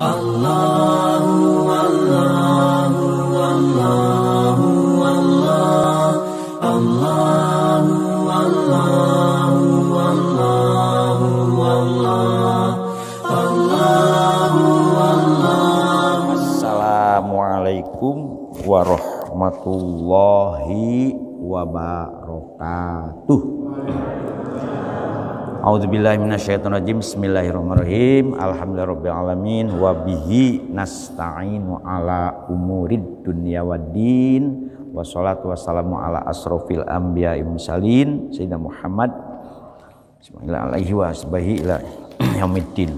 Allahu Allahu Allahu Allah Allahu Allahu Allahu Allah Allahu Allah Assalamualaikum warahmatullahi wabarakatuh A'udzubillahi Bismillahirrahmanirrahim. Alhamdulillahirobbilalamin. alamin wa bihi nasta'inu ala umurid dunya waddin. Wassalatu wassalamu ala asrofil anbiya salin. sayyidina Muhammad Bismillahirrahmanirrahim wa asbahi ila yaumiddin.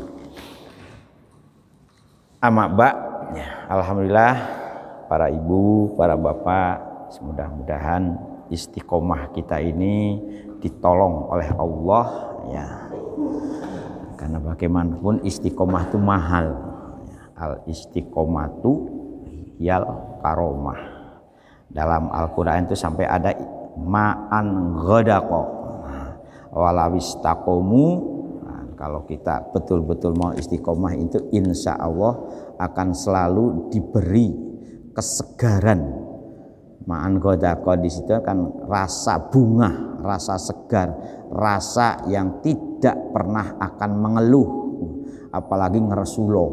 Ya, alhamdulillah para ibu, para bapak Semudah mudahan istiqomah kita ini ditolong oleh Allah ya karena bagaimanapun istiqomah itu mahal al istiqomah itu yal karomah dalam Al-Quran itu sampai ada ma'an goda walawistakomu walawistakomu nah, kalau kita betul-betul mau istiqomah itu insya Allah akan selalu diberi kesegaran Ma'an kau di situ kan rasa bunga, rasa segar, rasa yang tidak pernah akan mengeluh, apalagi ngeresuloh.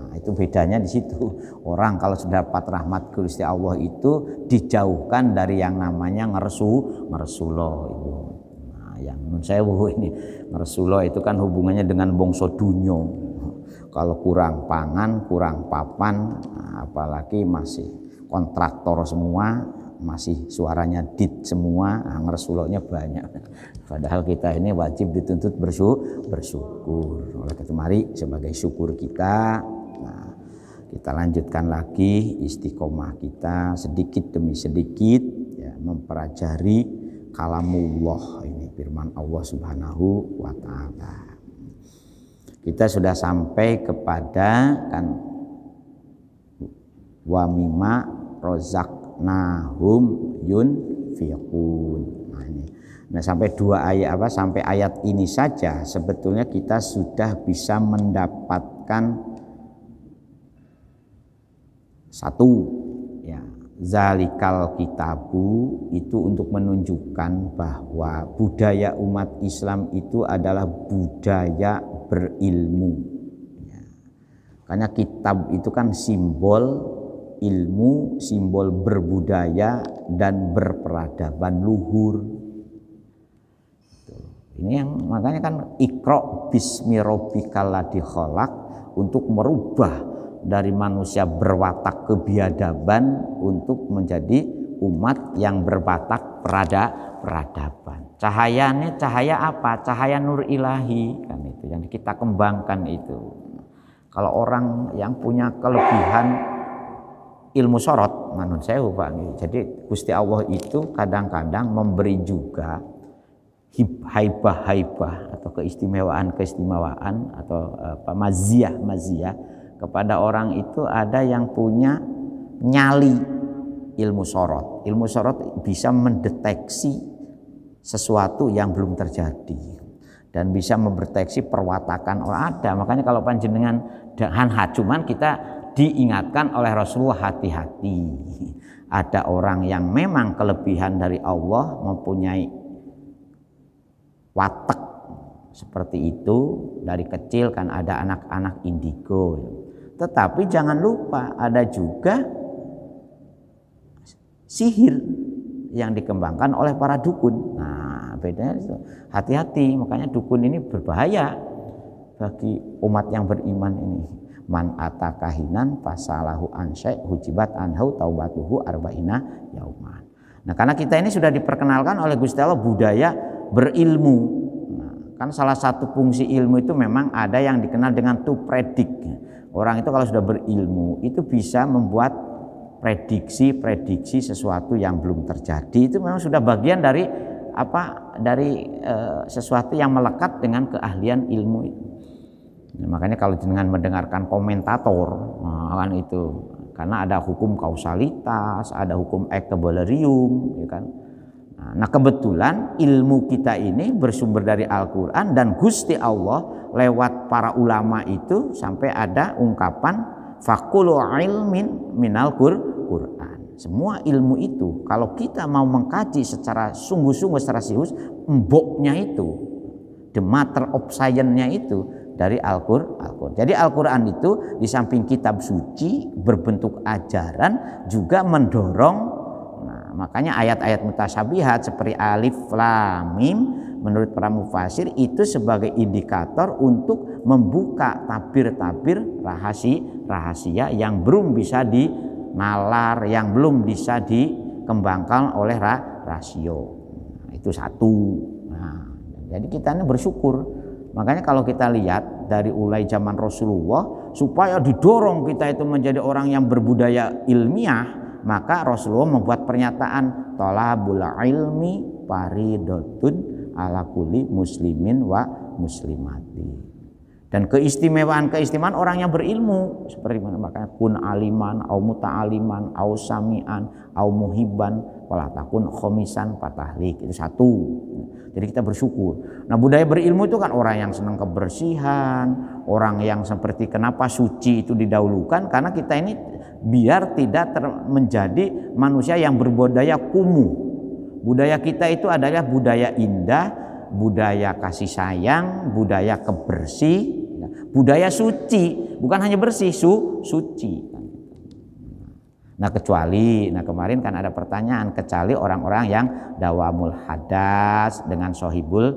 Nah, itu bedanya di situ. Orang kalau sudah dapat rahmat Gusti Allah itu dijauhkan dari yang namanya ngeresu, ngeresuloh itu. Nah, yang menurut saya ini ngeresuloh itu kan hubungannya dengan bongso dunyo. Kalau kurang pangan, kurang papan, nah, apalagi masih kontraktor semua, masih suaranya dit semua, anger ah, sulonya banyak. Padahal kita ini wajib dituntut bersyukur. bersyukur. Oleh itu mari sebagai syukur kita, nah, kita lanjutkan lagi istiqomah kita sedikit demi sedikit ya, mempelajari kalamullah ini firman Allah Subhanahu wa taala. Kita sudah sampai kepada kan wa mima rozaknahum fiqun. Nah ini. Nah sampai dua ayat apa sampai ayat ini saja sebetulnya kita sudah bisa mendapatkan satu ya zalikal kitabu itu untuk menunjukkan bahwa budaya umat Islam itu adalah budaya berilmu. Ya. Karena kitab itu kan simbol ilmu, simbol berbudaya dan berperadaban luhur. Ini yang makanya kan ikro bismi ladhi diholak untuk merubah dari manusia berwatak kebiadaban untuk menjadi umat yang berwatak perada peradaban. Cahayanya cahaya apa? Cahaya nur ilahi kan itu yang kita kembangkan itu. Kalau orang yang punya kelebihan ilmu sorot manun sewu Pak. Jadi Gusti Allah itu kadang-kadang memberi juga haibah-haibah atau keistimewaan-keistimewaan atau eh, apa maziah-maziah kepada orang itu ada yang punya nyali ilmu sorot. Ilmu sorot bisa mendeteksi sesuatu yang belum terjadi dan bisa memproteksi perwatakan orang ada. Makanya kalau panjenengan hanha cuman kita diingatkan oleh Rasulullah hati-hati. Ada orang yang memang kelebihan dari Allah mempunyai watak seperti itu dari kecil kan ada anak-anak indigo. Tetapi jangan lupa ada juga sihir yang dikembangkan oleh para dukun. Nah, bedanya itu. Hati-hati, makanya dukun ini berbahaya bagi umat yang beriman ini man atakahinan fasalahu ansyai hujibat anhu taubatuhu arba'ina yauman. Nah, karena kita ini sudah diperkenalkan oleh Gusti Allah budaya berilmu. Nah, kan salah satu fungsi ilmu itu memang ada yang dikenal dengan tu predik. Orang itu kalau sudah berilmu itu bisa membuat prediksi-prediksi sesuatu yang belum terjadi. Itu memang sudah bagian dari apa? dari e, sesuatu yang melekat dengan keahlian ilmu itu. Nah, makanya kalau dengan mendengarkan komentator nah, kan itu karena ada hukum kausalitas, ada hukum ektebolerium, ya kan. Nah, nah kebetulan ilmu kita ini bersumber dari Al-Quran dan Gusti Allah lewat para ulama itu sampai ada ungkapan fakulu ilmin minal Quran. Semua ilmu itu kalau kita mau mengkaji secara sungguh-sungguh secara serius, emboknya itu, the matter of science-nya itu dari Al-Qur'an. Jadi Al-Qur'an itu di samping kitab suci berbentuk ajaran juga mendorong nah makanya ayat-ayat mutasyabihat seperti alif lam mim menurut para mufasir itu sebagai indikator untuk membuka tabir-tabir rahasia rahasia yang belum bisa dinalar, yang belum bisa dikembangkan oleh ra rasio. Nah, itu satu. Nah, jadi kita ini bersyukur Makanya kalau kita lihat dari ulai zaman Rasulullah supaya didorong kita itu menjadi orang yang berbudaya ilmiah, maka Rasulullah membuat pernyataan talabul ilmi paridotun ala kuli muslimin wa muslimati. Dan keistimewaan-keistimewaan orang yang berilmu seperti mana makanya kun aliman, au muta'aliman, au samian, au muhibban, wala takun khomisan patahlik. Itu satu. Jadi kita bersyukur. Nah budaya berilmu itu kan orang yang senang kebersihan, orang yang seperti kenapa suci itu didahulukan karena kita ini biar tidak ter, menjadi manusia yang berbudaya kumuh. Budaya kita itu adalah budaya indah, budaya kasih sayang, budaya kebersih, ya, budaya suci, bukan hanya bersih, su, suci. Nah kecuali, nah kemarin kan ada pertanyaan kecuali orang-orang yang dawamul hadas dengan sohibul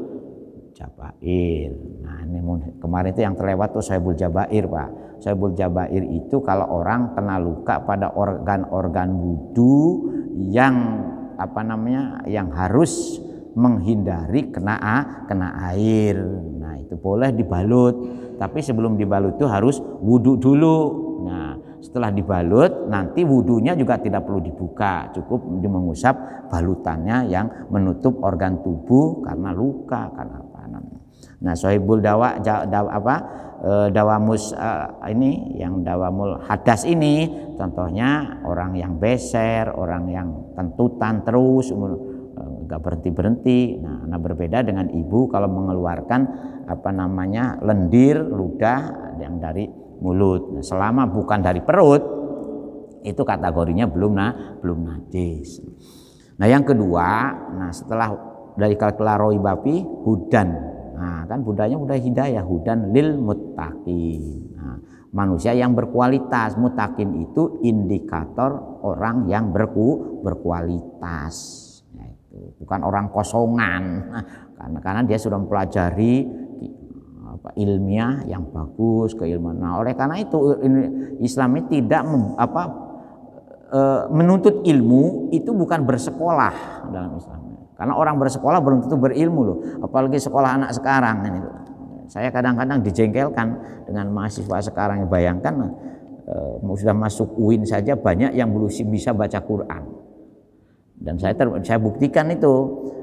jabair. Nah ini kemarin itu yang terlewat tuh sohibul jabair pak. Sohibul jabair itu kalau orang kena luka pada organ-organ wudhu yang apa namanya yang harus menghindari kena kena air. Nah itu boleh dibalut, tapi sebelum dibalut itu harus wudhu dulu Nah, setelah dibalut, nanti wudhunya juga tidak perlu dibuka, cukup mengusap balutannya yang menutup organ tubuh karena luka, karena apa namanya. Nah, sohibul dawa, dawa apa e, dawamus e, ini yang dawamul hadas ini contohnya orang yang beser, orang yang tentutan terus umur e, nggak berhenti berhenti. Nah, nah berbeda dengan ibu kalau mengeluarkan apa namanya lendir ludah yang dari mulut. Nah, selama bukan dari perut, itu kategorinya belum nah, belum najis. Nah yang kedua, nah setelah dari kata babi hudan. Nah kan budanya udah hidayah hudan lil mutakin. Nah, manusia yang berkualitas mutakin itu indikator orang yang berku berkualitas. Nah, itu bukan orang kosongan karena karena dia sudah mempelajari apa ilmiah yang bagus keilmuan. Nah, oleh karena itu Islam tidak mem, apa e, menuntut ilmu itu bukan bersekolah dalam Islam. Karena orang bersekolah belum tentu berilmu loh, apalagi sekolah anak sekarang ini. Saya kadang-kadang dijengkelkan dengan mahasiswa sekarang. Bayangkan e, sudah masuk UIN saja banyak yang belum bisa baca Quran dan saya ter, saya buktikan itu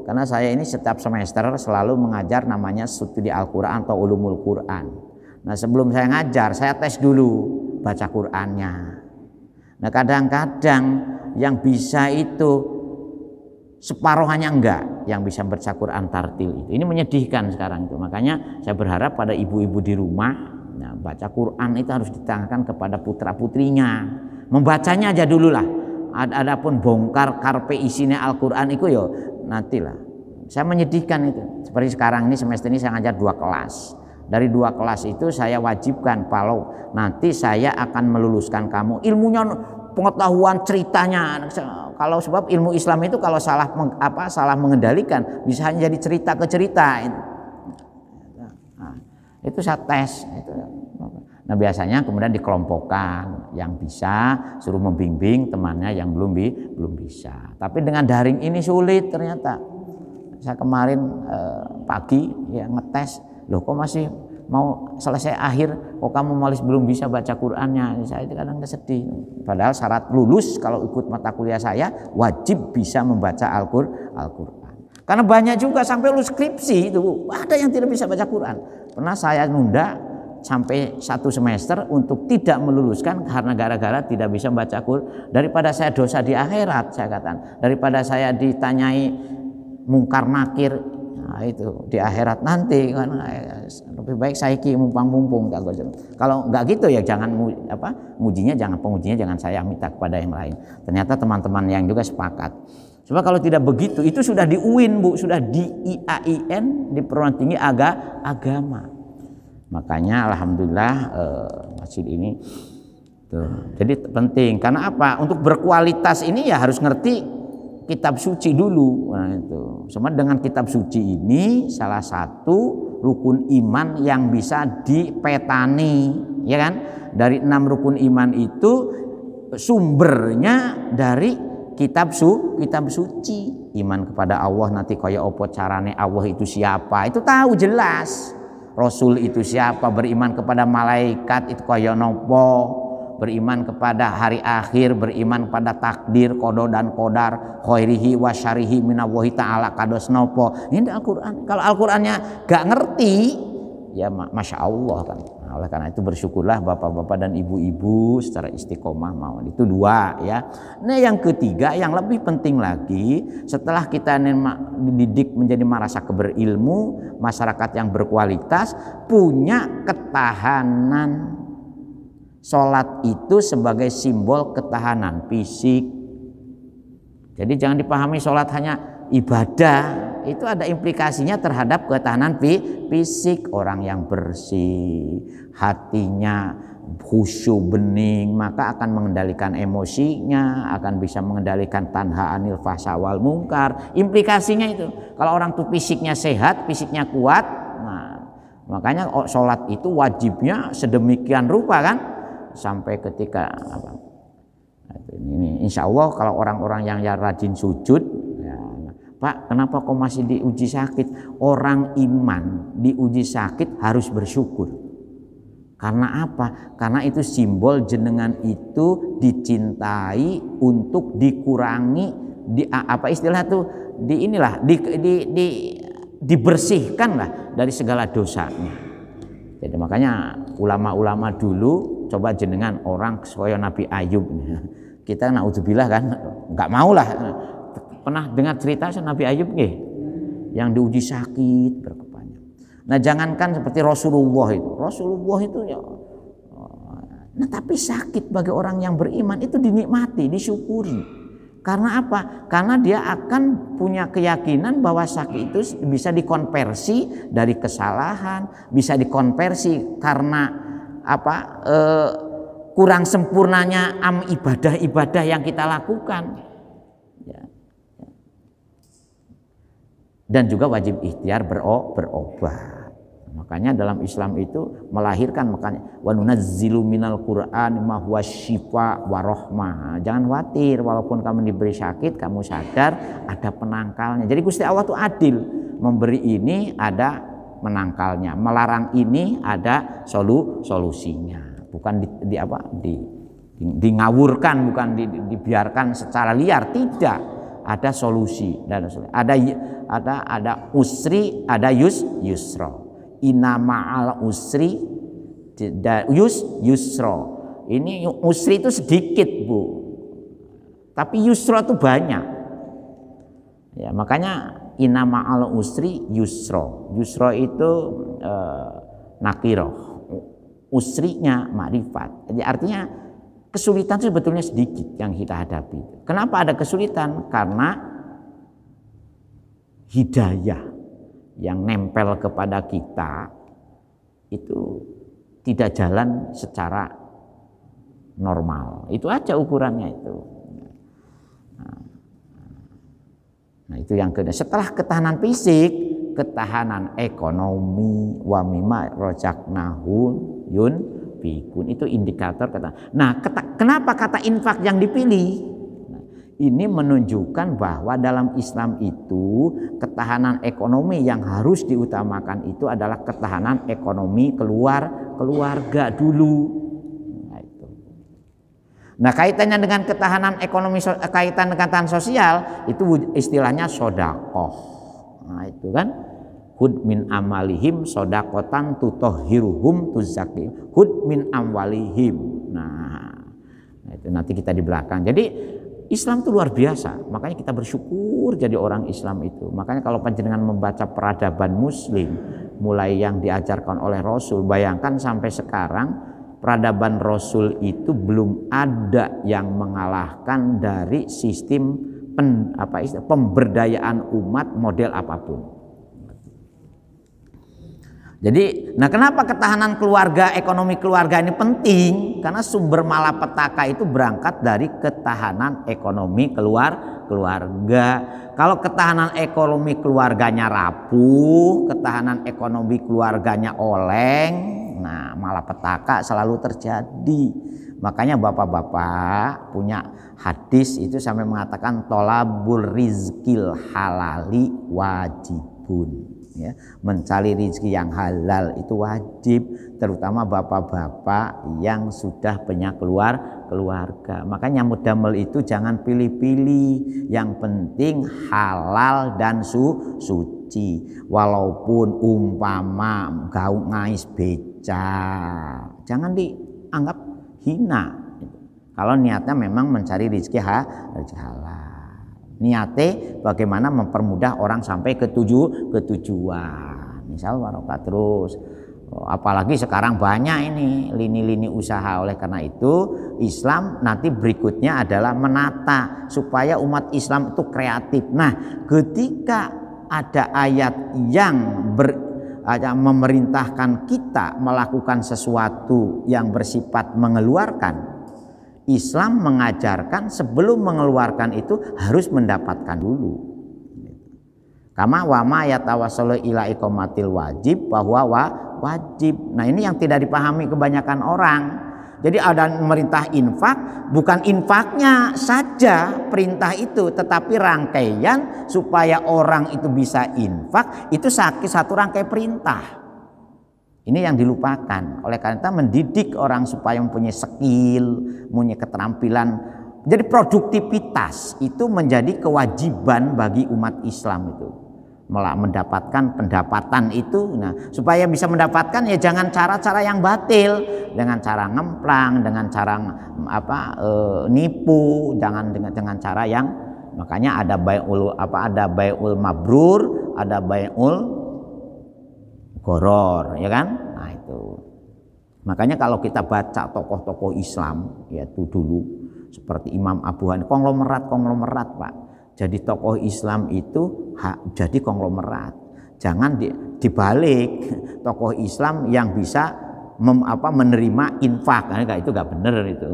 karena saya ini setiap semester selalu mengajar namanya studi Al-Qur'an atau ulumul Qur'an. Nah, sebelum saya ngajar, saya tes dulu baca Qur'annya. Nah, kadang-kadang yang bisa itu separuh hanya enggak yang bisa baca Quran tartil itu. Ini menyedihkan sekarang itu. Makanya saya berharap pada ibu-ibu di rumah, nah, baca Quran itu harus ditangkan kepada putra putrinya. Membacanya aja dulu lah adapun bongkar karpe isinya Al-Qur'an itu ya nantilah. Saya menyedihkan itu. Seperti sekarang ini semester ini saya ngajar dua kelas. Dari dua kelas itu saya wajibkan kalau nanti saya akan meluluskan kamu ilmunya pengetahuan ceritanya kalau sebab ilmu Islam itu kalau salah meng, apa salah mengendalikan bisa hanya jadi cerita ke cerita itu, nah, itu saya tes itu Nah biasanya kemudian dikelompokkan yang bisa suruh membimbing temannya yang belum bi belum bisa. Tapi dengan daring ini sulit ternyata. Saya kemarin eh, pagi ya ngetes, loh kok masih mau selesai akhir kok kamu malis belum bisa baca Qur'annya saya itu kadang kesedih padahal syarat lulus kalau ikut mata kuliah saya wajib bisa membaca Al-Qur'an Al karena banyak juga sampai lu skripsi itu ada yang tidak bisa baca Quran pernah saya nunda sampai satu semester untuk tidak meluluskan karena gara-gara tidak bisa membaca Quran. Daripada saya dosa di akhirat, saya katakan. Daripada saya ditanyai mungkar makir, nah itu di akhirat nanti kan lebih baik saya ki mumpang mumpung kalau nggak gitu ya jangan apa mujinya jangan pengujinya jangan saya minta kepada yang lain ternyata teman-teman yang juga sepakat Coba kalau tidak begitu, itu sudah di UIN, Bu, sudah di IAIN, di perguruan tinggi agama. Makanya alhamdulillah eh, masjid ini tuh. Jadi penting karena apa? Untuk berkualitas ini ya harus ngerti kitab suci dulu. Nah itu. Sama dengan kitab suci ini salah satu rukun iman yang bisa dipetani, ya kan? Dari enam rukun iman itu sumbernya dari kitab su kitab suci iman kepada Allah nanti kaya opo carane Allah itu siapa itu tahu jelas Rasul itu siapa, beriman kepada malaikat itu kaya nopo, beriman kepada hari akhir, beriman pada takdir, kodo dan kodar, khairihi wa syarihi minawahi ta'ala kados nopo. Ini Al-Quran. Kalau Al-Qurannya gak ngerti, ya Masya Allah kan oleh karena itu bersyukurlah bapak-bapak dan ibu-ibu secara istiqomah mau. Itu dua ya. Nah yang ketiga yang lebih penting lagi setelah kita dididik menjadi merasa keberilmu, masyarakat yang berkualitas punya ketahanan. Sholat itu sebagai simbol ketahanan fisik. Jadi jangan dipahami sholat hanya ibadah itu ada implikasinya terhadap ketahanan fisik orang yang bersih hatinya khusyuk bening maka akan mengendalikan emosinya akan bisa mengendalikan tanha anil fasawal mungkar implikasinya itu kalau orang tuh fisiknya sehat fisiknya kuat nah makanya sholat itu wajibnya sedemikian rupa kan sampai ketika nah, ini insya Allah kalau orang-orang yang ya rajin sujud Pak, kenapa kau masih diuji sakit? Orang iman diuji sakit harus bersyukur. Karena apa? Karena itu simbol jenengan itu dicintai untuk dikurangi di apa istilah tuh di inilah di, di, di dibersihkan lah dari segala dosanya. Jadi makanya ulama-ulama dulu coba jenengan orang supaya Nabi Ayub. Kita naudzubillah kan nggak mau lah Pernah dengar cerita Nabi Ayub nggih? Yang diuji sakit berkepanjang. Nah, jangankan seperti Rasulullah itu. Rasulullah itu ya oh, Nah, tapi sakit bagi orang yang beriman itu dinikmati, disyukuri. Karena apa? Karena dia akan punya keyakinan bahwa sakit itu bisa dikonversi dari kesalahan, bisa dikonversi karena apa? Eh, kurang sempurnanya am ibadah-ibadah yang kita lakukan. dan juga wajib ikhtiar berobat. Makanya dalam Islam itu melahirkan makanya wanunazzilu minal Qur'an ma huwa syifa wa Jangan khawatir walaupun kamu diberi sakit kamu sadar ada penangkalnya. Jadi Gusti Allah itu adil, memberi ini ada menangkalnya, melarang ini ada solu solusinya. Bukan di, di apa? di, di, di ngawurkan bukan di, di, dibiarkan secara liar tidak ada solusi dan ada ada ada usri ada yus yusro inama al usri yus yusro ini usri itu sedikit bu tapi yusro itu banyak ya makanya inama al usri yusro yusro itu eh, nakiroh usrinya marifat jadi artinya kesulitan itu sebetulnya sedikit yang kita hadapi. Kenapa ada kesulitan? Karena hidayah yang nempel kepada kita itu tidak jalan secara normal. Itu aja ukurannya itu. Nah, itu yang kedua. Setelah ketahanan fisik, ketahanan ekonomi wa rojak nahun yun Pikun itu indikator kata. Nah, kata, kenapa kata infak yang dipilih? Nah, ini menunjukkan bahwa dalam Islam itu ketahanan ekonomi yang harus diutamakan itu adalah ketahanan ekonomi keluar keluarga dulu. Nah, itu. nah kaitannya dengan ketahanan ekonomi eh, kaitan dengan tahan sosial itu istilahnya sodakoh. Nah itu kan hud min amalihim sodakotan tutohhiruhum tuzakim hud min amwalihim nah, nah itu nanti kita di belakang jadi Islam itu luar biasa makanya kita bersyukur jadi orang Islam itu makanya kalau panjenengan membaca peradaban muslim mulai yang diajarkan oleh Rasul bayangkan sampai sekarang peradaban Rasul itu belum ada yang mengalahkan dari sistem pen, apa istilah, pemberdayaan umat model apapun jadi, nah kenapa ketahanan keluarga, ekonomi keluarga ini penting? Karena sumber malapetaka itu berangkat dari ketahanan ekonomi keluar keluarga. Kalau ketahanan ekonomi keluarganya rapuh, ketahanan ekonomi keluarganya oleng, nah malapetaka selalu terjadi. Makanya bapak-bapak punya hadis itu sampai mengatakan tolabul rizkil halali wajibun ya. Mencari rezeki yang halal itu wajib, terutama bapak-bapak yang sudah punya keluar keluarga. Makanya mudamel itu jangan pilih-pilih, yang penting halal dan su suci. Walaupun umpama gaung ngais beca, jangan dianggap hina. Kalau niatnya memang mencari rezeki ha, halal niate bagaimana mempermudah orang sampai ke tujuh ke tujuan misal barokah terus oh, apalagi sekarang banyak ini lini-lini usaha oleh karena itu Islam nanti berikutnya adalah menata supaya umat Islam itu kreatif nah ketika ada ayat yang ber, memerintahkan kita melakukan sesuatu yang bersifat mengeluarkan Islam mengajarkan sebelum mengeluarkan itu harus mendapatkan dulu. Kama wama yatawasalu ila ikomatil wajib bahwa wa wajib. Nah ini yang tidak dipahami kebanyakan orang. Jadi ada merintah infak, bukan infaknya saja perintah itu, tetapi rangkaian supaya orang itu bisa infak, itu satu rangkaian perintah. Ini yang dilupakan. Oleh karena itu mendidik orang supaya mempunyai skill, mempunyai keterampilan. Jadi produktivitas itu menjadi kewajiban bagi umat Islam itu. Malah mendapatkan pendapatan itu. Nah, supaya bisa mendapatkan ya jangan cara-cara yang batil, dengan cara ngemplang, dengan cara apa e, nipu, jangan dengan dengan cara yang makanya ada bayul apa ada bayul mabrur, ada bayul goror, ya kan? Nah itu. Makanya kalau kita baca tokoh-tokoh Islam, yaitu dulu seperti Imam Abu Hanifah, konglomerat konglomerat pak. Jadi tokoh Islam itu hak jadi konglomerat. Jangan di, dibalik tokoh Islam yang bisa mem, apa, menerima infak, nah, itu gak bener itu.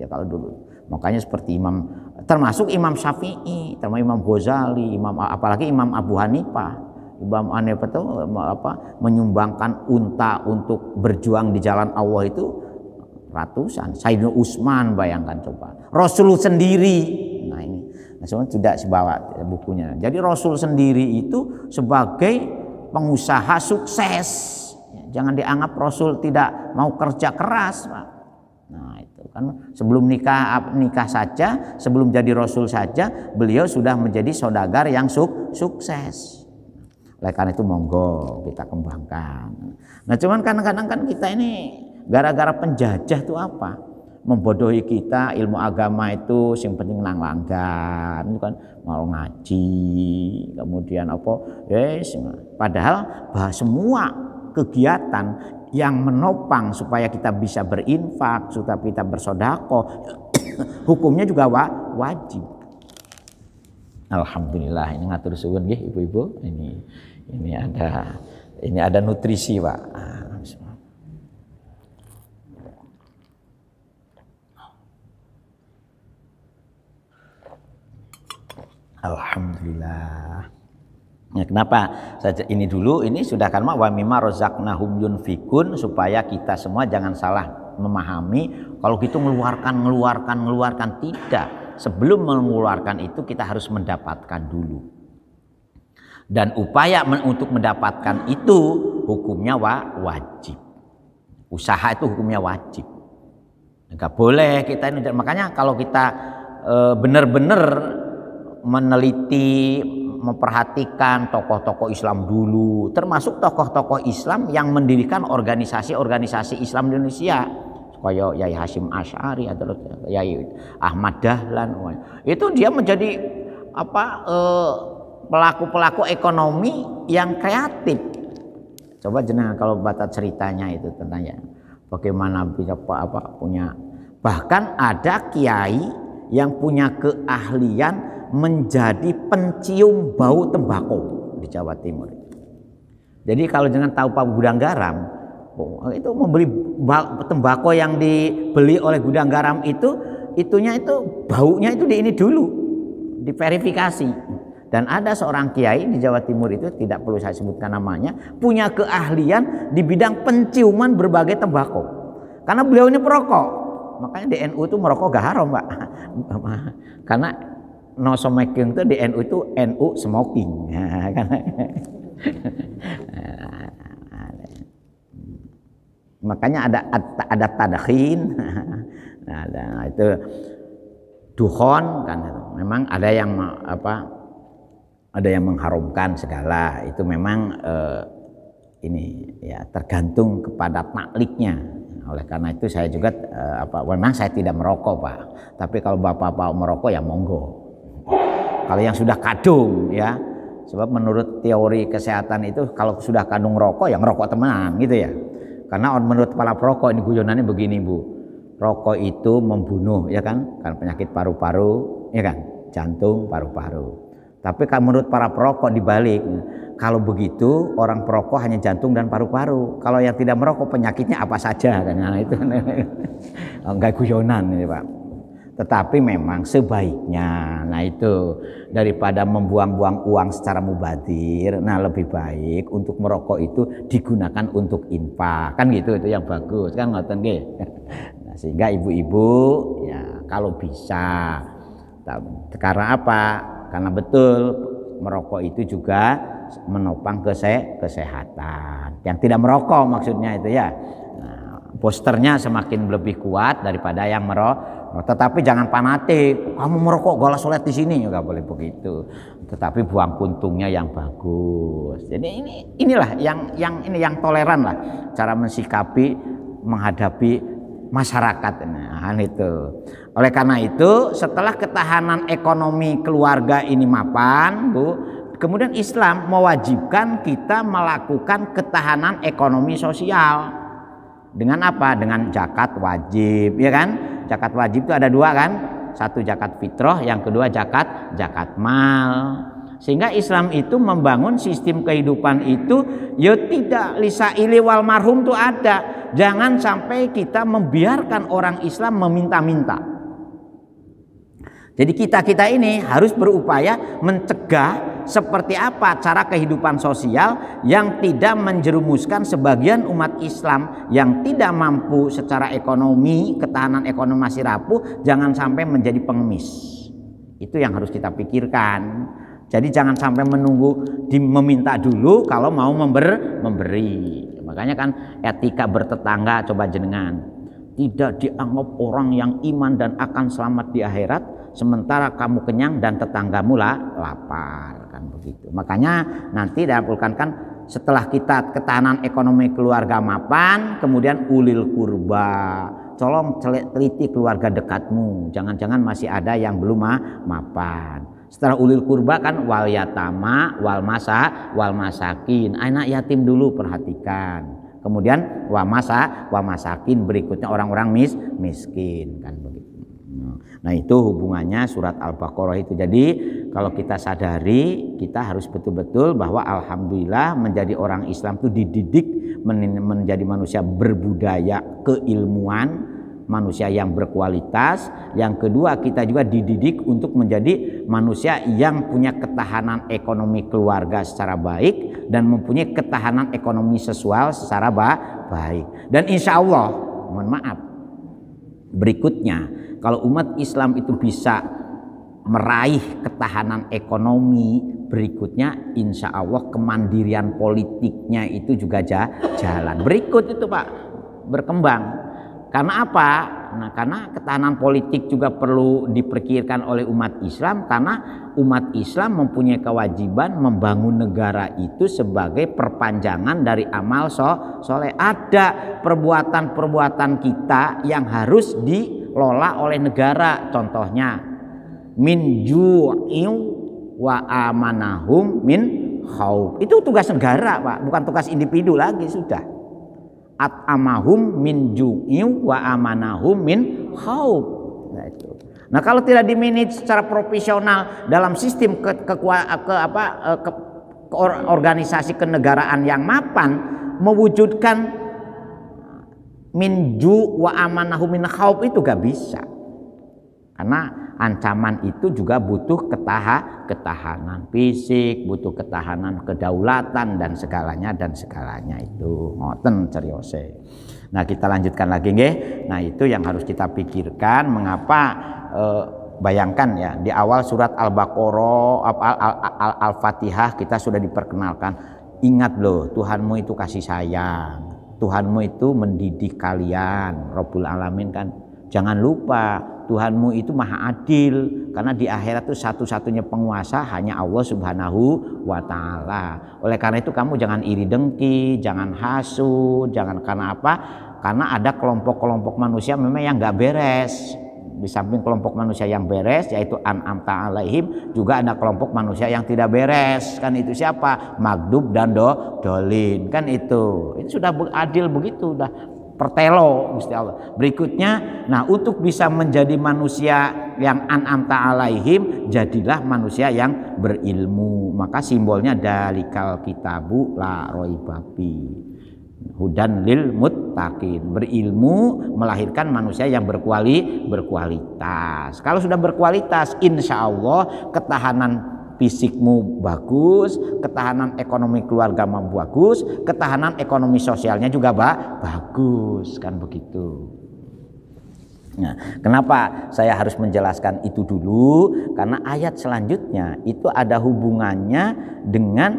Ya kalau dulu. Makanya seperti Imam termasuk Imam Syafi'i, termasuk Imam Ghazali, Imam apalagi Imam Abu Hanifah aneh apa menyumbangkan unta untuk berjuang di jalan Allah itu ratusan. Sayyidina Utsman bayangkan coba. Rasul sendiri. Nah ini nah, sebenarnya tidak sebawa bukunya. Jadi Rasul sendiri itu sebagai pengusaha sukses. Jangan dianggap Rasul tidak mau kerja keras, Pak. Nah, itu kan sebelum nikah nikah saja, sebelum jadi Rasul saja, beliau sudah menjadi saudagar yang suk sukses. Oleh karena itu monggo kita kembangkan. Nah cuman kadang-kadang kan kita ini gara-gara penjajah itu apa? Membodohi kita ilmu agama itu yang penting nang langgan, kan mau ngaji, kemudian apa? Yes, ya, padahal bahas semua kegiatan yang menopang supaya kita bisa berinfak, supaya kita bersodako, hukumnya juga wa wajib. Alhamdulillah ini ngatur suwun nggih ibu-ibu ini ini ada ini ada nutrisi, Pak. Alhamdulillah. Ya, kenapa saja ini dulu ini sudah kan wa mimma razaqnahum yunfikun supaya kita semua jangan salah memahami kalau gitu mengeluarkan mengeluarkan mengeluarkan tidak sebelum mengeluarkan itu kita harus mendapatkan dulu dan upaya men untuk mendapatkan itu hukumnya wa wajib. Usaha itu hukumnya wajib. Enggak boleh kita ini makanya kalau kita e, benar-benar meneliti memperhatikan tokoh-tokoh Islam dulu, termasuk tokoh-tokoh Islam yang mendirikan organisasi-organisasi Islam di Indonesia, kayak Yai Hasim Ashari atau Yai Ahmad Dahlan, itu dia menjadi apa eh, pelaku-pelaku ekonomi yang kreatif. Coba jenengan kalau baca ceritanya itu tentang ya bagaimana bisa apa punya bahkan ada kiai yang punya keahlian menjadi pencium bau tembakau di Jawa Timur. Jadi kalau jangan tahu Pak Gudang Garam, oh, itu membeli tembakau yang dibeli oleh Gudang Garam itu, itunya itu baunya itu di ini dulu, diverifikasi. Dan ada seorang kiai di Jawa Timur itu tidak perlu saya sebutkan namanya, punya keahlian di bidang penciuman berbagai tembakau. Karena beliau ini perokok. Makanya di NU itu merokok gak haram, Pak. Karena no smoking itu di NU itu NU smoking. Makanya ada ada tadakhin, Nah, itu duhon kan. Memang ada yang apa ada yang mengharumkan segala itu memang eh, ini ya tergantung kepada takliknya oleh karena itu saya juga eh, apa memang saya tidak merokok pak tapi kalau bapak bapak merokok ya monggo kalau yang sudah kadung ya sebab menurut teori kesehatan itu kalau sudah kandung rokok ya ngerokok teman gitu ya karena menurut para perokok ini guyonannya begini bu rokok itu membunuh ya kan karena penyakit paru-paru ya kan jantung paru-paru tapi kalau menurut para perokok dibalik, kalau begitu orang perokok hanya jantung dan paru-paru. Kalau yang tidak merokok penyakitnya apa saja kan? Nah, itu enggak kan. oh, guyonan ini Pak. Tetapi memang sebaiknya, nah itu daripada membuang-buang uang secara mubadir, nah lebih baik untuk merokok itu digunakan untuk infak kan gitu itu yang bagus kan ngoten Nah, sehingga ibu-ibu ya kalau bisa nah, karena apa karena betul merokok itu juga menopang kese kesehatan. Yang tidak merokok maksudnya itu ya. Nah, posternya semakin lebih kuat daripada yang merokok. Tetapi jangan fanatik. Kamu merokok gola sholat di sini juga boleh begitu. Tetapi buang puntungnya yang bagus. Jadi ini inilah yang yang ini yang toleran lah cara mensikapi menghadapi masyarakat. Nah, itu. Oleh karena itu, setelah ketahanan ekonomi keluarga ini mapan, Bu, kemudian Islam mewajibkan kita melakukan ketahanan ekonomi sosial. Dengan apa? Dengan zakat wajib, ya kan? Zakat wajib itu ada dua kan? Satu zakat fitrah, yang kedua zakat zakat mal. Sehingga Islam itu membangun sistem kehidupan itu ya tidak lisa ili wal marhum itu ada Jangan sampai kita membiarkan orang Islam meminta-minta. Jadi kita-kita ini harus berupaya mencegah seperti apa cara kehidupan sosial yang tidak menjerumuskan sebagian umat Islam yang tidak mampu secara ekonomi, ketahanan ekonomi masih rapuh, jangan sampai menjadi pengemis. Itu yang harus kita pikirkan. Jadi jangan sampai menunggu di, meminta dulu kalau mau member, memberi. Makanya kan etika bertetangga coba jenengan. Tidak dianggap orang yang iman dan akan selamat di akhirat sementara kamu kenyang dan tetanggamu lah lapar kan begitu. Makanya nanti dalam Quran kan setelah kita ketahanan ekonomi keluarga mapan, kemudian ulil kurba, colong teliti keluarga dekatmu. Jangan-jangan masih ada yang belum mapan setelah ulil kurba kan wal yatama wal masa wal masakin anak ah, yatim dulu perhatikan kemudian wa masa wa masakin berikutnya orang-orang mis miskin kan begitu Nah itu hubungannya surat Al-Baqarah itu. Jadi kalau kita sadari kita harus betul-betul bahwa Alhamdulillah menjadi orang Islam itu dididik menjadi manusia berbudaya keilmuan manusia yang berkualitas. Yang kedua, kita juga dididik untuk menjadi manusia yang punya ketahanan ekonomi keluarga secara baik dan mempunyai ketahanan ekonomi seksual secara baik. Dan insya Allah, mohon maaf, berikutnya, kalau umat Islam itu bisa meraih ketahanan ekonomi berikutnya insya Allah kemandirian politiknya itu juga jalan berikut itu Pak berkembang karena apa? Nah, karena ketahanan politik juga perlu diperkirakan oleh umat Islam karena umat Islam mempunyai kewajiban membangun negara itu sebagai perpanjangan dari amal so soleh. Ada perbuatan-perbuatan kita yang harus dilola oleh negara. Contohnya min ju'in wa amanahum min khauf. Itu tugas negara, Pak, bukan tugas individu lagi sudah at amahum min ju'iw wa amanahum min khawb. nah, itu. nah kalau tidak dimanage secara profesional dalam sistem ke, e, ke, ke apa ke, ke organisasi kenegaraan yang mapan mewujudkan min ju wa amanahum min khawb itu gak bisa karena ancaman itu juga butuh ketaha, ketahanan fisik, butuh ketahanan kedaulatan dan segalanya dan segalanya itu ngoten ceriose. Nah, kita lanjutkan lagi nggih. Nah, itu yang harus kita pikirkan mengapa eh, bayangkan ya di awal surat Al-Baqarah Al-Fatihah -Al -Al -Al kita sudah diperkenalkan ingat loh Tuhanmu itu kasih sayang Tuhanmu itu mendidik kalian Robul Alamin kan Jangan lupa Tuhanmu itu maha adil karena di akhirat itu satu-satunya penguasa hanya Allah Subhanahu wa taala. Oleh karena itu kamu jangan iri dengki, jangan hasut, jangan karena apa? Karena ada kelompok-kelompok manusia memang yang nggak beres. Di samping kelompok manusia yang beres yaitu an'am ta'alaihim juga ada kelompok manusia yang tidak beres. Kan itu siapa? Magdub dan do, dolin. Kan itu. ini sudah adil begitu, sudah pertelo Gusti Allah. Berikutnya, nah untuk bisa menjadi manusia yang an'amta alaihim, jadilah manusia yang berilmu. Maka simbolnya dalikal kitabu la roibabi. Hudan lil muttaqin. Berilmu melahirkan manusia yang berkuali berkualitas. Kalau sudah berkualitas, insya Allah ketahanan fisikmu bagus, ketahanan ekonomi keluarga mampu bagus, ketahanan ekonomi sosialnya juga ba bagus, kan begitu. Nah, kenapa saya harus menjelaskan itu dulu? Karena ayat selanjutnya itu ada hubungannya dengan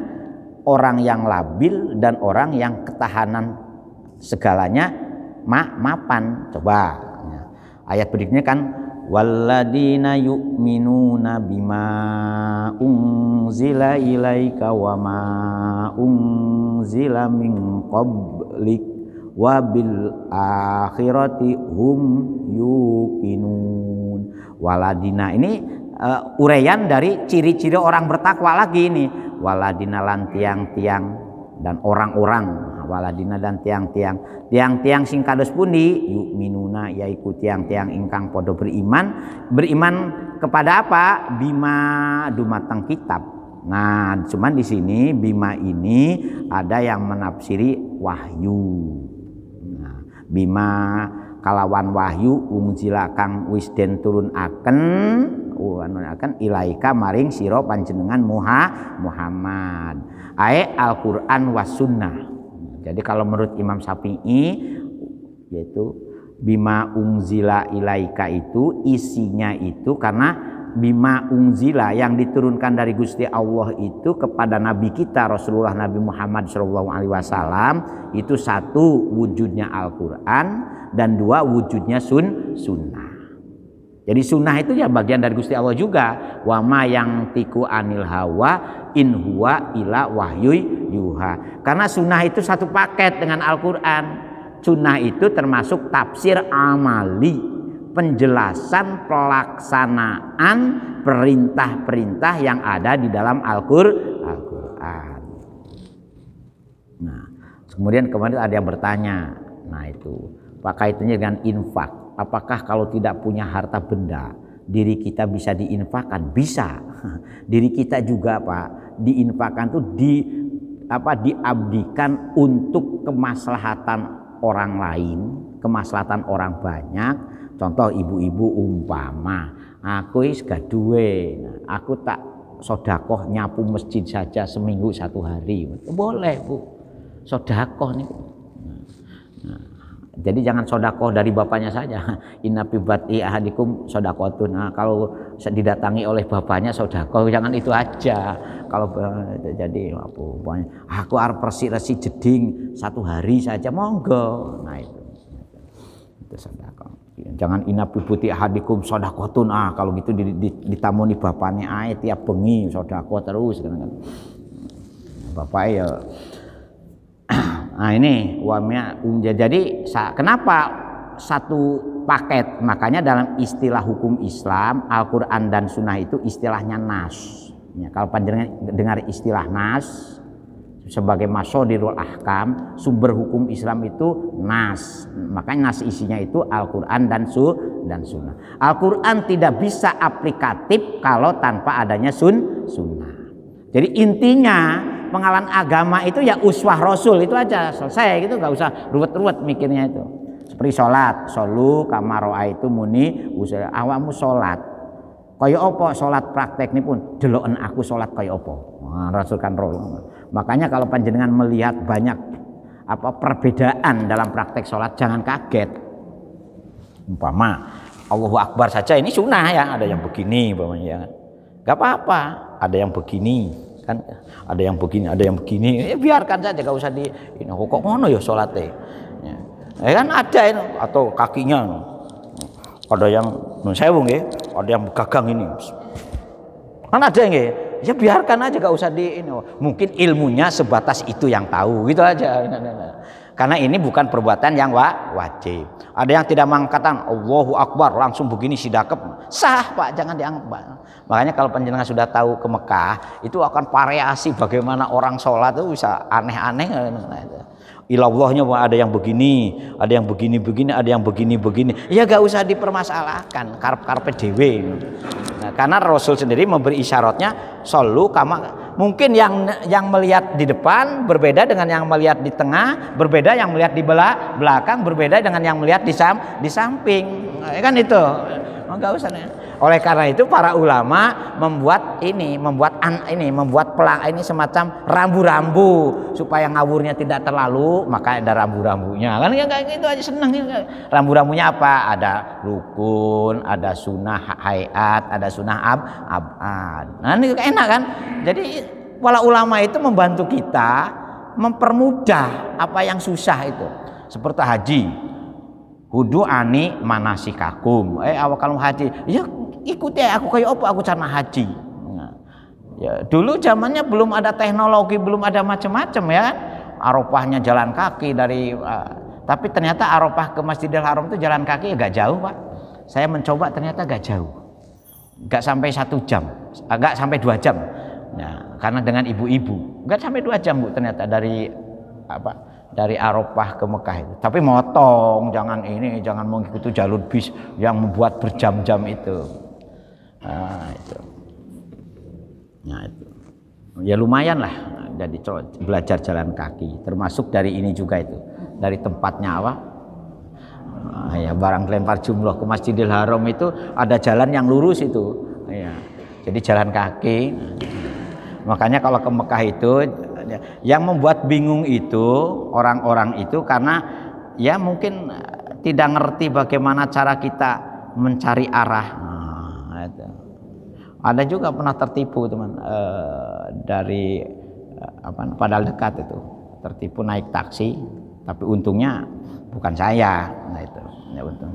orang yang labil dan orang yang ketahanan segalanya ma mapan. Coba nah, ayat berikutnya kan walladina yu'minuna bima unzila ilaika wa ma unzila min qablik wa bil akhirati hum yuqinun waladina ini uh, eh, uraian dari ciri-ciri orang bertakwa lagi ini waladina lan tiang-tiang dan orang-orang waladina dan tiang-tiang tiang-tiang sing kados pundi minuna yaiku tiang-tiang ingkang podo beriman beriman kepada apa bima dumatang kitab nah cuman di sini bima ini ada yang menafsiri wahyu nah, bima kalawan wahyu umjila kang wisden turun aken uh, akan ilaika maring siro panjenengan muha Muhammad ae Al-Qur'an was sunnah jadi kalau menurut Imam Syafi'i yaitu bima unzila ilaika itu isinya itu karena bima unzila yang diturunkan dari Gusti Allah itu kepada nabi kita Rasulullah Nabi Muhammad Shallallahu alaihi wasallam itu satu wujudnya Al-Qur'an dan dua wujudnya sun sunnah. Jadi sunnah itu ya bagian dari Gusti Allah juga. Wama yang tiku anil hawa in huwa ila wahyu yuha. Karena sunnah itu satu paket dengan Al-Quran. Sunnah itu termasuk tafsir amali. Penjelasan pelaksanaan perintah-perintah yang ada di dalam Al-Quran. Nah, kemudian kemarin ada yang bertanya. Nah itu, pak kaitannya dengan infak. Apakah kalau tidak punya harta benda, diri kita bisa diinfakkan? Bisa. Diri kita juga Pak, diinfakkan tuh di apa diabdikan untuk kemaslahatan orang lain, kemaslahatan orang banyak. Contoh ibu-ibu umpama, aku is gadue, aku tak sodakoh nyapu masjid saja seminggu satu hari. Boleh bu, sodakoh nih jadi jangan sodakoh dari bapaknya saja. Inna pibati ahadikum sodakotun. Nah, kalau didatangi oleh bapaknya sodakoh, jangan itu aja. Kalau eh, jadi aku, aku harus persi resi jeding satu hari saja monggo. Nah itu, itu sodakoh. Jangan inna pibati ahadikum sodakotun. Nah kalau gitu ditamoni bapaknya, ah tiap bengi sodakoh terus. Gitu kan. Bapak ya Nah ini wamia umja. Jadi kenapa satu paket? Makanya dalam istilah hukum Islam, Al-Quran dan Sunnah itu istilahnya nas. Ya, kalau panjenengan dengar istilah nas sebagai masodirul ahkam, sumber hukum Islam itu nas. Makanya nas isinya itu Al-Quran dan su dan Sunnah. Al-Quran tidak bisa aplikatif kalau tanpa adanya sun Sunnah. Jadi intinya pengalaman agama itu ya uswah rasul itu aja selesai gitu nggak usah ruwet-ruwet mikirnya itu seperti sholat solu kamaroa itu muni usah awamu sholat kaya opo sholat praktek ini pun jeloan aku sholat kaya opo nah, rasul kan roh makanya kalau panjenengan melihat banyak apa perbedaan dalam praktek sholat jangan kaget umpama Allahu Akbar saja ini sunnah ya ada yang begini umpamanya ya nggak apa-apa ada yang begini kan ada yang begini ada yang begini ya, biarkan saja gak usah di ini kok ngono ya sholatnya ya. ya kan ada ya, atau kakinya ada yang nun bung ya ada yang gagang ini kan ada yang ya ya biarkan aja gak usah di ini oh, mungkin ilmunya sebatas itu yang tahu gitu aja nah, nah, nah. Karena ini bukan perbuatan yang wa wajib. Ada yang tidak mengangkatan, Allahu Akbar langsung begini sidakep. Sah Pak, jangan dianggap. Makanya kalau penjenengan sudah tahu ke Mekah, itu akan variasi bagaimana orang sholat itu bisa aneh-aneh. Ilallahnya ada yang begini, ada yang begini-begini, ada yang begini-begini. Ya gak usah dipermasalahkan, karpet karpe dewe. Nah, karena Rasul sendiri memberi isyaratnya, solu kama Mungkin yang yang melihat di depan berbeda dengan yang melihat di tengah, berbeda yang melihat di belakang, berbeda dengan yang melihat di sam, di samping. Nah, ya kan itu Enggak oh, usah ya. Oleh karena itu para ulama membuat ini, membuat an ini, membuat pelang ini semacam rambu-rambu supaya ngawurnya tidak terlalu, maka ada rambu-rambunya. Kan ya kayak gitu aja senang ya. Rambu-rambunya apa? Ada rukun, ada sunnah hayat, ada sunnah ab abad. Nah, ini enak kan? Jadi para ulama itu membantu kita mempermudah apa yang susah itu. Seperti haji, Kudu ani manasikakum. Eh awak kalau haji, ya ikuti aku kayak apa aku cara haji. Nah, ya, dulu zamannya belum ada teknologi, belum ada macam-macam ya. Arafahnya jalan kaki dari uh, tapi ternyata Arafah ke Masjidil Haram itu jalan kaki ya gak jauh, Pak. Saya mencoba ternyata gak jauh. Gak sampai satu jam, agak eh, sampai dua jam. Nah, karena dengan ibu-ibu, gak sampai dua jam Bu ternyata dari apa? dari Arafah ke Mekah itu. Tapi motong, jangan ini, jangan mengikuti jalur bis yang membuat berjam-jam itu. Nah, itu. Nah, itu. Ya lumayan lah jadi nah, belajar jalan kaki, termasuk dari ini juga itu. Dari tempatnya apa? Nah, ya barang lempar jumlah ke Masjidil Haram itu ada jalan yang lurus itu. Ya. Jadi jalan kaki. Nah, makanya kalau ke Mekah itu ya. Yang membuat bingung itu orang-orang itu karena ya mungkin eh, tidak ngerti bagaimana cara kita mencari arah. Nah, Ada juga pernah tertipu teman e, dari eh, apa padahal dekat itu tertipu naik taksi tapi untungnya bukan saya nah itu Ya betul.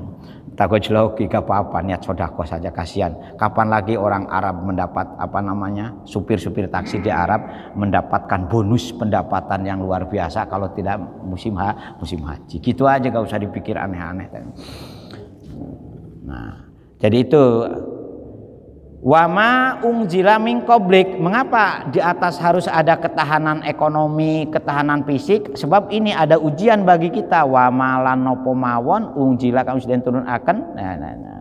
Takojlau jika apa-apa niat sodako saja kasihan. Kapan lagi orang Arab mendapat apa namanya supir-supir taksi di Arab mendapatkan bonus pendapatan yang luar biasa kalau tidak musim ha, musim haji. Gitu aja gak usah dipikir aneh-aneh. Nah, jadi itu Wama ungjila mingkoblik, Mengapa di atas harus ada ketahanan ekonomi, ketahanan fisik? Sebab ini ada ujian bagi kita. Wama lanopo mawon ungjila kamu sudah turun akan. Nah, nah, nah.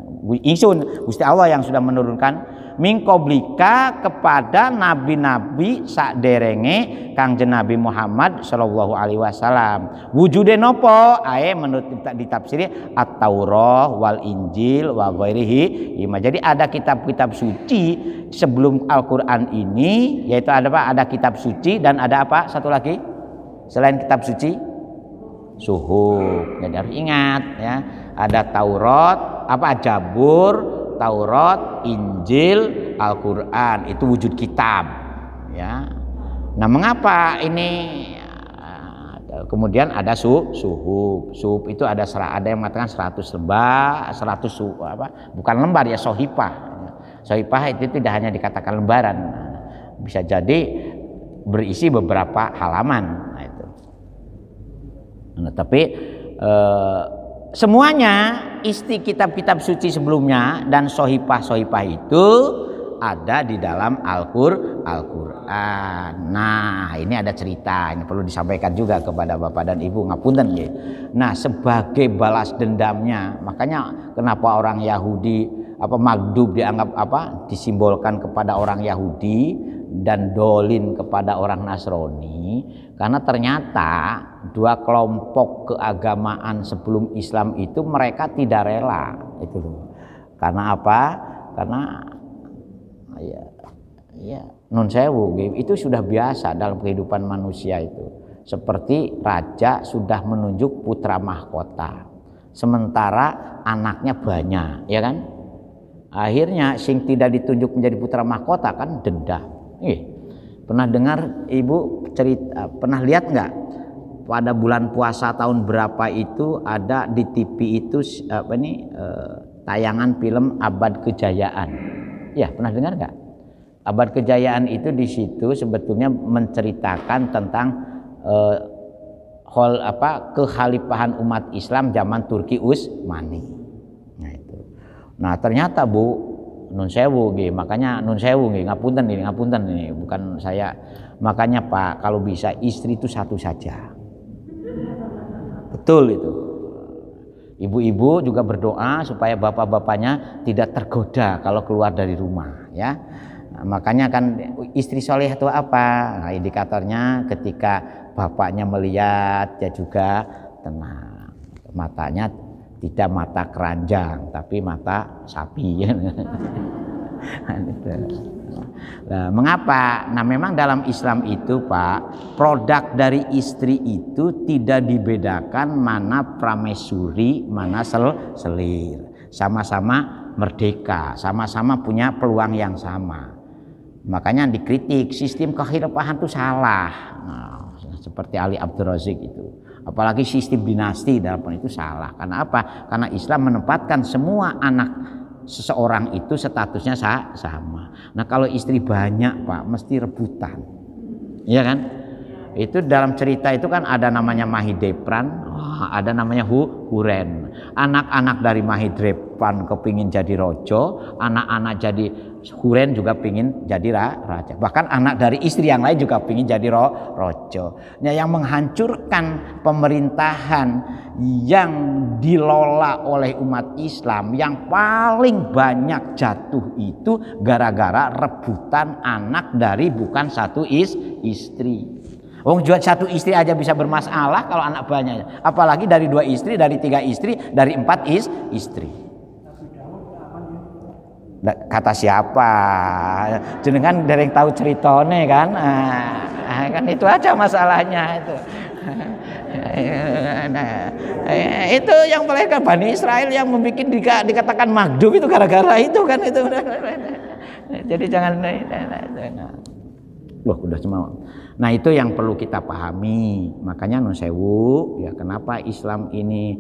Insun, Gusti Allah yang sudah menurunkan mingkoblika kepada nabi-nabi sakderenge Kangjeng Nabi Muhammad sallallahu alaihi wasallam. Wujude nopo? Ae menurut ditafsiri At-Taurah wal Injil wa ghairihi. Iya, Jadi ada kitab-kitab suci sebelum Al-Qur'an ini yaitu ada apa? Ada kitab suci dan ada apa? Satu lagi selain kitab suci suhu. Jadi harus ingat ya. Ada Taurat, apa Jabur, Taurat, Injil, Al-Qur'an itu wujud kitab ya. Nah, mengapa ini eh, kemudian ada su suhub. Suhub itu ada serah, ada yang mengatakan 100 lembar, 100 su, apa? Bukan lembar ya sohipah. Sohipah itu tidak hanya dikatakan lembaran. Bisa jadi berisi beberapa halaman. Nah, itu. Nah, tapi eh, Semuanya isti kitab-kitab suci sebelumnya dan sohipah-sohipah itu ada di dalam Al-Qur'an. Al nah, ini ada cerita, ini perlu disampaikan juga kepada Bapak dan Ibu ngapunten ya. Nah, sebagai balas dendamnya, makanya kenapa orang Yahudi apa magdub dianggap apa disimbolkan kepada orang Yahudi dan dolin kepada orang Nasrani karena ternyata dua kelompok keagamaan sebelum Islam itu mereka tidak rela itu loh. Karena apa? Karena ya ya non sewu gitu. itu sudah biasa dalam kehidupan manusia itu. Seperti raja sudah menunjuk putra mahkota. Sementara anaknya banyak, ya kan? Akhirnya sing tidak ditunjuk menjadi putra mahkota kan denda. Ih, pernah dengar ibu cerita pernah lihat nggak pada bulan puasa tahun berapa itu ada di TV itu apa ini eh, tayangan film Abad Kejayaan. Ya, pernah dengar nggak? Abad Kejayaan itu di situ sebetulnya menceritakan tentang eh, hol apa kekhalifahan umat Islam zaman Turki Utsmani. Nah itu. Nah, ternyata Bu nun sewu gitu. Makanya nun sewu gitu. Ngapunten ini, ngapunten ini bukan saya. Makanya Pak, kalau bisa istri itu satu saja. Betul itu. Ibu-ibu juga berdoa supaya bapak-bapaknya tidak tergoda kalau keluar dari rumah ya. Nah, makanya kan istri soleh itu apa? Nah, indikatornya ketika bapaknya melihat dia juga tenang. Matanya tidak mata keranjang tapi mata sapi. Ya. Nah, mengapa? Nah, memang dalam Islam itu, Pak, produk dari istri itu tidak dibedakan mana pramesuri, mana sel selir. Sama-sama merdeka, sama-sama punya peluang yang sama. Makanya dikritik sistem kehidupan itu salah. Nah, seperti Ali Abdul itu. Apalagi sistem dinasti dalam itu salah. Karena apa? Karena Islam menempatkan semua anak seseorang itu statusnya sama. Nah kalau istri banyak pak, mesti rebutan, iya kan? Itu dalam cerita itu kan ada namanya Mahidepran, ada namanya hu Huren. Anak-anak dari Mahidepran kepingin jadi rojo, anak-anak jadi Huren juga pingin jadi ra raja. Bahkan anak dari istri yang lain juga pingin jadi ro rojo. Nah, yang menghancurkan pemerintahan yang dilola oleh umat Islam yang paling banyak jatuh itu gara-gara rebutan anak dari bukan satu is istri. Wong jual satu istri aja bisa bermasalah kalau anak banyak. Apalagi dari dua istri, dari tiga istri, dari empat is istri kata siapa jenengan yang tahu ceritone kan ah, ah, kan itu aja masalahnya itu nah, eh, itu yang melahirkan Bani Israel yang membuat dikatakan magdum itu gara-gara itu kan itu jadi jangan nah, nah, nah. Wah, udah semua. Nah, itu yang perlu kita pahami. Makanya non sewu, ya kenapa Islam ini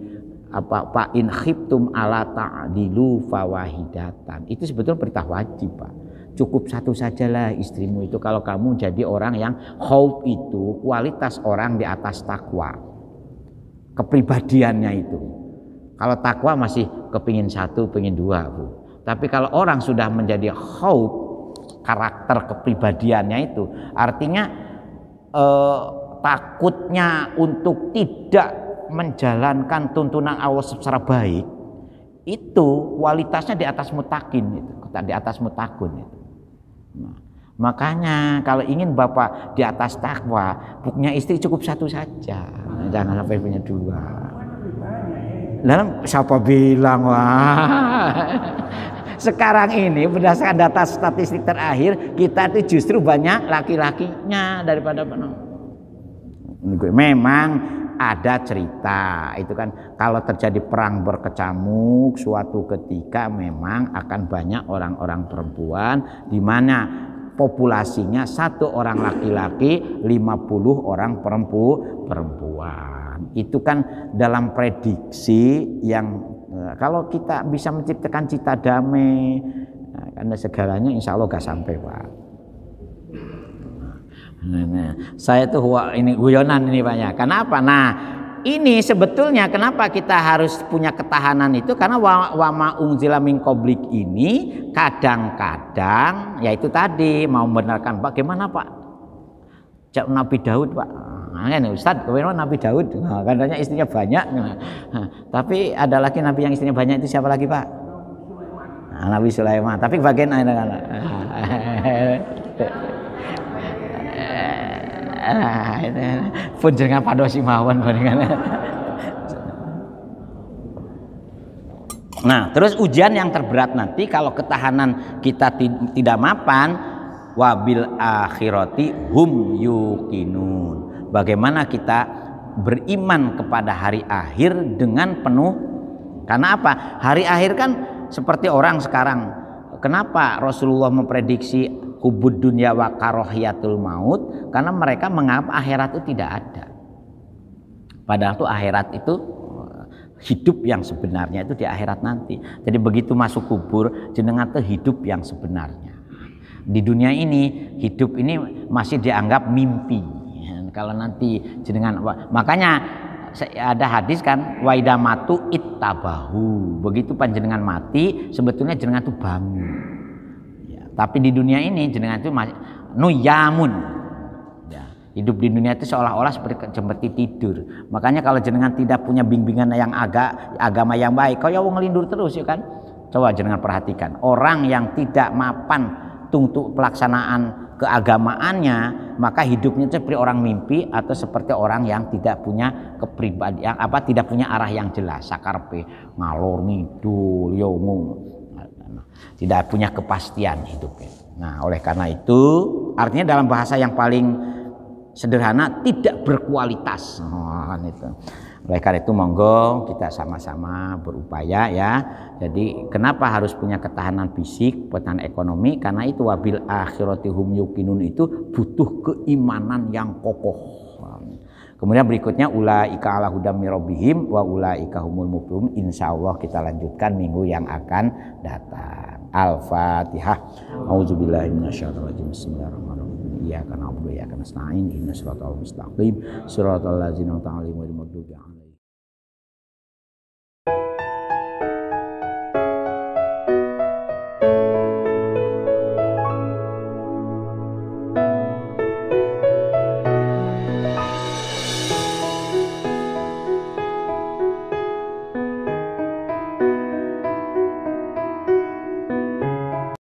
apa Pak in khiftum ala ta'dilu fawahidatan. Itu sebetulnya perintah wajib, Pak. Cukup satu sajalah istrimu itu kalau kamu jadi orang yang khauf itu kualitas orang di atas takwa. Kepribadiannya itu. Kalau takwa masih kepingin satu, pengin dua, Bu. Tapi kalau orang sudah menjadi khauf karakter kepribadiannya itu artinya eh, takutnya untuk tidak menjalankan tuntunan Allah secara baik itu kualitasnya di atas mutakin itu di atas mutakun itu. Nah, makanya kalau ingin bapak di atas takwa punya istri cukup satu saja jangan sampai punya dua dalam siapa bilang wah sekarang ini berdasarkan data statistik terakhir kita itu justru banyak laki-lakinya daripada penuh memang ada cerita itu kan kalau terjadi perang berkecamuk suatu ketika memang akan banyak orang-orang perempuan di mana populasinya satu orang laki-laki 50 orang perempu perempuan itu kan dalam prediksi yang eh, kalau kita bisa menciptakan cita damai nah, karena segalanya insya Allah gak sampai Pak Nah, saya tuh ini guyonan ini banyak. Ya. Kenapa? Nah, ini sebetulnya kenapa kita harus punya ketahanan itu karena wama unzila min koblik ini kadang-kadang yaitu tadi mau membenarkan bagaimana Pak? Cak Nabi Daud Pak. Nah, kan, Ustaz, kewenangan Nabi Daud, nah, katanya istrinya banyak. Nah, tapi ada lagi Nabi yang istrinya banyak itu siapa lagi Pak? Nabi Sulaiman. Nah, tapi bagian anak-anak. Ah, pun pada si mawon Nah, terus ujian yang terberat nanti kalau ketahanan kita tidak mapan wabil akhirati hum yukinun. Bagaimana kita beriman kepada hari akhir dengan penuh karena apa? Hari akhir kan seperti orang sekarang. Kenapa Rasulullah memprediksi hubud dunia wa karohiyatul maut karena mereka menganggap akhirat itu tidak ada padahal tuh akhirat itu eh, hidup yang sebenarnya itu di akhirat nanti jadi begitu masuk kubur jenengan tuh hidup yang sebenarnya di dunia ini hidup ini masih dianggap mimpi kalau nanti jenengan makanya ada hadis kan waida matu ittabahu begitu panjenengan mati sebetulnya jenengan tuh bangun tapi di dunia ini jenengan itu nuyamun. Ya, hidup di dunia itu seolah-olah seperti, seperti tidur. Makanya kalau jenengan tidak punya bimbingan yang agak agama yang baik, kau ya wong lindur terus ya kan. Coba jenengan perhatikan, orang yang tidak mapan untuk pelaksanaan keagamaannya, maka hidupnya itu seperti orang mimpi atau seperti orang yang tidak punya kepribadian apa tidak punya arah yang jelas, sakarpe, ngalor ngidul, yo ya Nah, tidak punya kepastian hidupnya. Nah, oleh karena itu, artinya dalam bahasa yang paling sederhana tidak berkualitas. Oh, itu. Oleh karena itu monggo kita sama-sama berupaya ya. Jadi kenapa harus punya ketahanan fisik, ketahanan ekonomi? Karena itu wabil hum yukinun itu butuh keimanan yang kokoh. Kemudian berikutnya Ula ika ala hudam mirobihim wa ika humul Insya Allah kita lanjutkan minggu yang akan datang. Al-Fatihah. Auzubillahi minasyaitonir Bismillahirrahmanirrahim. Iyyaka na'budu wa iyyaka nasta'in. Ihdinash shiratal mustaqim. Shiratal ladzina an'amta 'alaihim ghairil wa 'alaihim thank you